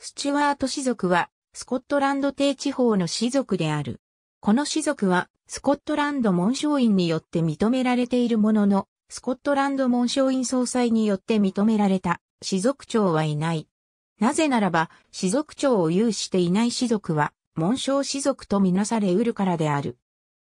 スチュワート氏族は、スコットランド低地方の氏族である。この氏族は、スコットランド紋章院によって認められているものの、スコットランド紋章院総裁によって認められた、氏族長はいない。なぜならば、氏族長を有していない氏族は、紋章氏族とみなされうるからである。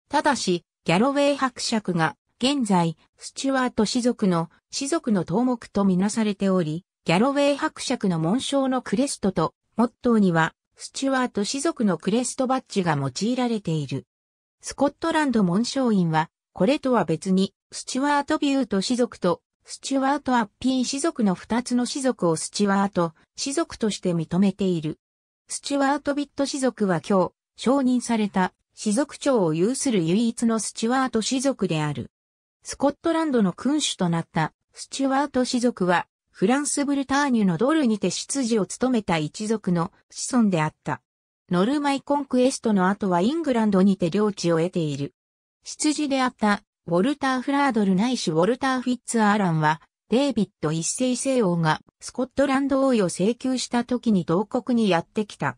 ただし、ギャロウェイ伯爵が、現在、スチュワート氏族の、氏族の頭目とみなされており、ギャロウェイ伯爵の紋章のクレストと、モットーには、スチュワート氏族のクレストバッジが用いられている。スコットランド紋章院は、これとは別に、スチュワートビュート氏族と、スチュワートアッピー氏族の二つの氏族をスチュワート氏族として認めている。スチュワートビット氏族は今日、承認された氏族長を有する唯一のスチュワート氏族である。スコットランドの君主となったスチュワート氏族は、フランスブルターニュのドルにて執事を務めた一族の子孫であった。ノルマイコンクエストの後はイングランドにて領地を得ている。執事であったウォルター・フラードルないしウォルター・フィッツ・アーランは、デイビッド一世西王がスコットランド王位を請求した時に同国にやってきた。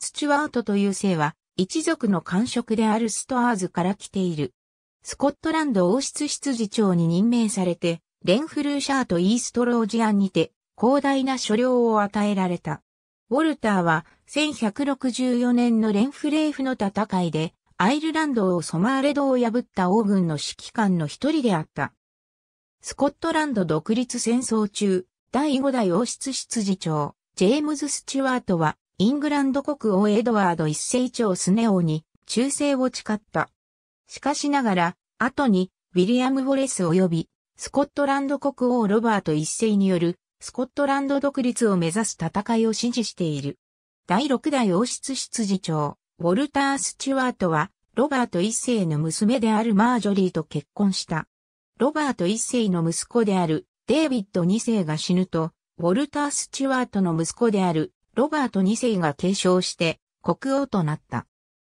スチュワートという姓は、一族の官職であるストアーズから来ている。スコットランド王室執事長に任命されて、レンフルーシャーとイーストロージアンにて、広大な所領を与えられた。ウォルターは、1164年のレンフレーフの戦いで、アイルランドをソマーレドを破った王軍の指揮官の一人であった。スコットランド独立戦争中、第5代王室執事長、ジェームズ・スチュワートは、イングランド国王エドワード一世長スネ王に忠誠を誓った。しかしながら、後に、ウィリアム・ウォレス及びスコットランド国王ロバート一世による、スコットランド独立を目指す戦いを支持している。第6代王室執事長、ウォルター・スチュワートは、ロバート一世の娘であるマージョリーと結婚した。ロバート一世の息子である、デイビッド二世が死ぬと、ウォルター・スチュワートの息子である、ロバート二世が継承して、国王となった。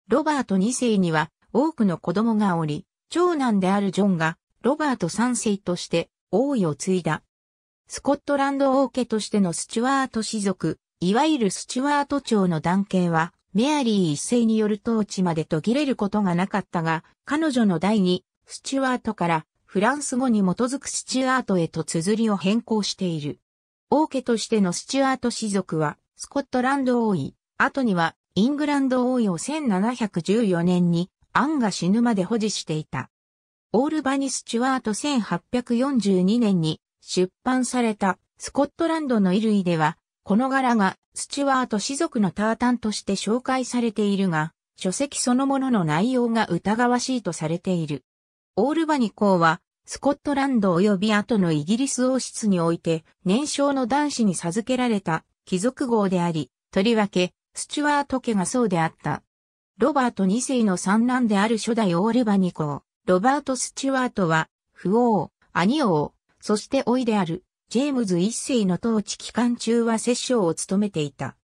ロバート二世には、多くの子供がおり、長男であるジョンが、ロバート3世として王位を継いだ。スコットランド王家としてのスチュワート氏族、いわゆるスチュワート朝の男系は、メアリー一世による統治まで途切れることがなかったが、彼女の第二、スチュワートからフランス語に基づくスチュワートへと綴りを変更している。王家としてのスチュワート氏族は、スコットランド王位、後にはイングランド王位を1714年にアンが死ぬまで保持していた。オールバニ・スチュワート1842年に出版されたスコットランドの衣類では、この柄がスチュワート氏族のタータンとして紹介されているが、書籍そのものの内容が疑わしいとされている。オールバニ公は、スコットランド及び後のイギリス王室において、年少の男子に授けられた貴族号であり、とりわけ、スチュワート家がそうであった。ロバート2世の三男である初代オールバニ公。ロバート・スチュワートは、フオー、アニオー、そして老いである、ジェームズ一世の統治期間中は摂政を務めていた。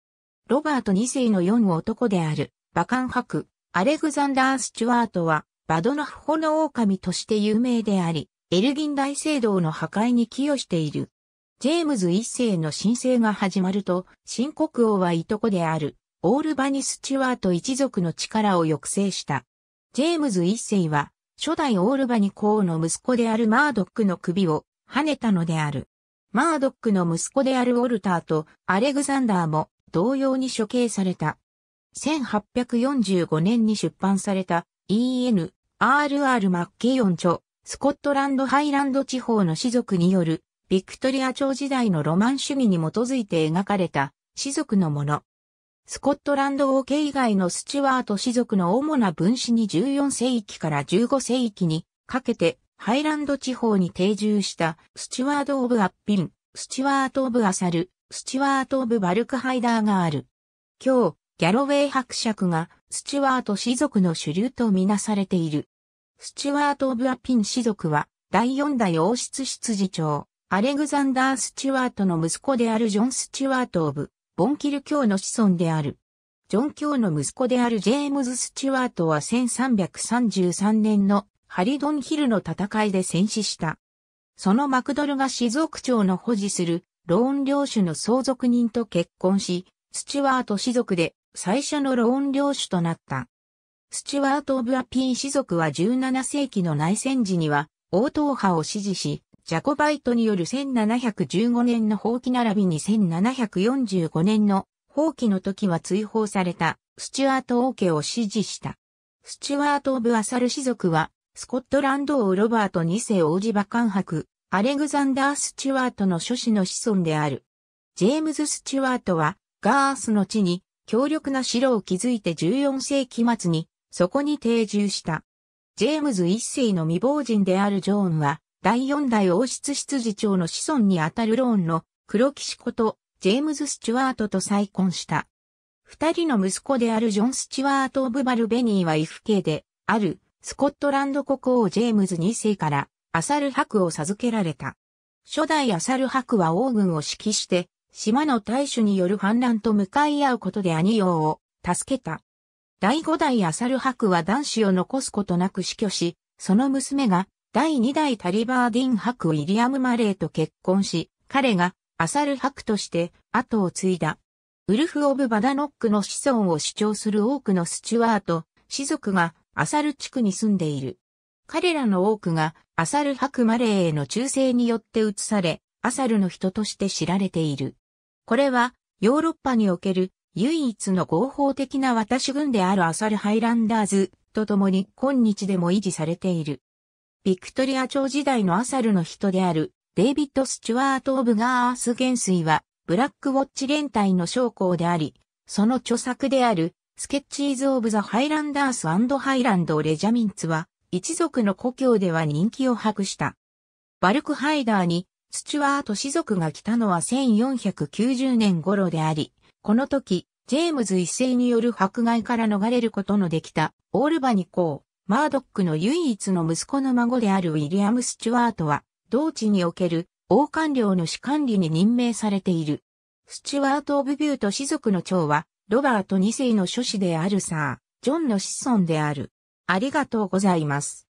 ロバート二世の四男である、バカンク、アレグザンダー・スチュワートは、バドナフホの狼として有名であり、エルギン大聖堂の破壊に寄与している。ジェームズ一世の申請が始まると、新国王はいとこである、オールバニ・スチュワート一族の力を抑制した。ジェームズ一世は、初代オールバニ公の息子であるマードックの首を跳ねたのである。マードックの息子であるウォルターとアレグザンダーも同様に処刑された。1845年に出版された EN RR マッケイオン著、スコットランドハイランド地方の士族による、ビクトリア朝時代のロマン主義に基づいて描かれた、士族のもの。スコットランド王家以外のスチュワート氏族の主な分子に14世紀から15世紀にかけてハイランド地方に定住したスチュワード・オブ・アッピン、スチュワート・オブ・アサル、スチュワート・オブ・バルクハイダーがある。今日、ギャロウェイ伯爵がスチュワート氏族の主流とみなされている。スチュワート・オブ・アッピン氏族は第4代王室執事長、アレグザンダー・スチュワートの息子であるジョン・スチュワート・オブ。ボンキル卿の子孫である。ジョン卿の息子であるジェームズ・スチュワートは1333年のハリドンヒルの戦いで戦死した。そのマクドルが静岡町の保持するローン領主の相続人と結婚し、スチュワート氏族で最初のローン領主となった。スチュワート・オブ・アピー氏族は17世紀の内戦時には王党派を支持し、ジャコバイトによる1715年の放棄並びに1745年の放棄の時は追放されたスチュアート王家を支持した。スチュアート・オブ・アサル氏族は、スコットランド王ロバート2世王子馬関白、アレグザンダー・スチュワートの諸子の子孫である。ジェームズ・スチュワートは、ガースの地に強力な城を築いて14世紀末に、そこに定住した。ジェームズ1世の未亡人であるジョーンは、第四代王室執事長の子孫にあたるローンの黒騎士ことジェームズ・スチュワートと再婚した。二人の息子であるジョン・スチュワート・オブ・バルベニーは異父系であるスコットランド国王ジェームズ2世からアサルハクを授けられた。初代アサルハクは王軍を指揮して島の大主による反乱と向かい合うことで兄王を助けた。第五代アサルハクは男子を残すことなく死去し、その娘が第2代タリバーディン博ウィリアム・マレーと結婚し、彼がアサル博として後を継いだ。ウルフ・オブ・バダノックの子孫を主張する多くのスチュワート、氏族がアサル地区に住んでいる。彼らの多くがアサル博マレーへの忠誠によって移され、アサルの人として知られている。これはヨーロッパにおける唯一の合法的な私軍であるアサルハイランダーズと共に今日でも維持されている。ビクトリア朝時代のアサルの人である、デイビッド・スチュワート・オブ・ガース元帥は、ブラックウォッチ連隊の将校であり、その著作である、スケッチーズ・オブ・ザ・ハイランダース・ハイランド・レジャミンツは、一族の故郷では人気を博した。バルクハイダーに、スチュワート氏族が来たのは1490年頃であり、この時、ジェームズ一世による迫害から逃れることのできた、オールバニ公、マードックの唯一の息子の孫であるウィリアム・スチュワートは、同地における王官僚の主管理に任命されている。スチュワート・オブビュート氏族の長は、ロバート2世の諸子であるサー、ジョンの子孫である。ありがとうございます。